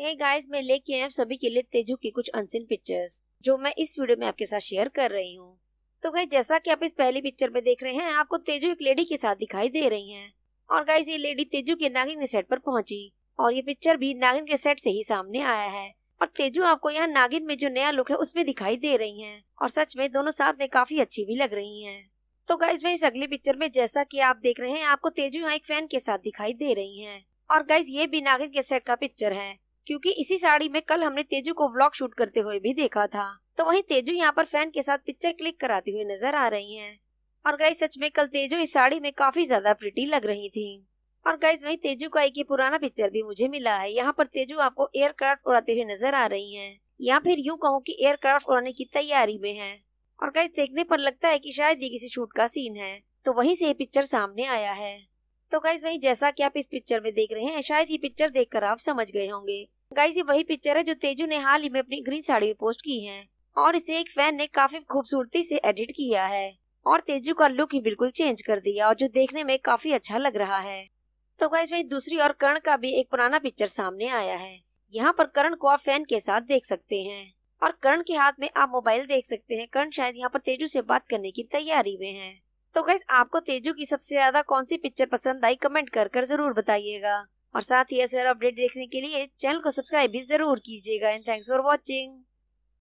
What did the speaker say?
hey guys मैं लेके आया सभी के लिए तेजू की कुछ अनसिन पिक्चर्स जो मैं इस वीडियो में आपके साथ शेयर कर रही हूँ तो गाइस जैसा कि आप इस पहली पिक्चर में देख रहे हैं आपको तेजू एक लेडी के साथ दिखाई दे रही है और गाइस ये लेडी तेजू के नागिन के सेट पर पहुंची और ये पिक्चर भी नागिन के सेट से ही सामने आया है और तेजू आपको यहाँ नागिन में जो नया लुक है उसमें दिखाई दे रही है और सच में दोनों साथ में काफी अच्छी भी लग रही है तो गाइज वही इस अगली पिक्चर में जैसा की आप देख रहे हैं आपको तेजू यहाँ एक फैन के साथ दिखाई दे रही है और गाइज ये भी नागिन के सेट का पिक्चर है क्योंकि इसी साड़ी में कल हमने तेजू को ब्लॉग शूट करते हुए भी देखा था तो वहीं तेजू यहाँ पर फैन के साथ पिक्चर क्लिक कराती हुई नजर आ रही हैं और गाइस सच में कल तेजू इस साड़ी में काफी ज्यादा प्रिटी लग रही थी और गाइस वहीं तेजू का एक ही पुराना पिक्चर भी मुझे मिला है यहाँ पर तेजू आपको एयरक्राफ्ट उड़ाते हुए नजर आ रही है या फिर यूँ कहूँ की एयरक्राफ्ट उड़ाने की तैयारी में है और गाइस देखने पर लगता है की शायद ये किसी शूट का सीन है तो वही से ये पिक्चर सामने आया है तो गाइज वही जैसा कि आप इस पिक्चर में देख रहे हैं शायद ये पिक्चर देखकर आप समझ गए होंगे गाइस ये वही पिक्चर है जो तेजू ने हाल ही में अपनी ग्रीन साड़ी में पोस्ट की है और इसे एक फैन ने काफी खूबसूरती से एडिट किया है और तेजू का लुक ही बिल्कुल चेंज कर दिया और जो देखने में काफी अच्छा लग रहा है तो गाइस वही दूसरी और कर्ण का भी एक पुराना पिक्चर सामने आया है यहाँ पर करण को आप फैन के साथ देख सकते हैं और करण के हाथ में आप मोबाइल देख सकते हैं करण शायद यहाँ पर तेजू से बात करने की तैयारी में है तो गैस आपको तेजू की सबसे ज्यादा कौन सी पिक्चर पसंद आई कमेंट कर कर जरूर बताइएगा और साथ ही ऐसे और अपडेट देखने के लिए चैनल को सब्सक्राइब भी जरूर कीजिएगा एंड थैंक्स फॉर वॉचिंग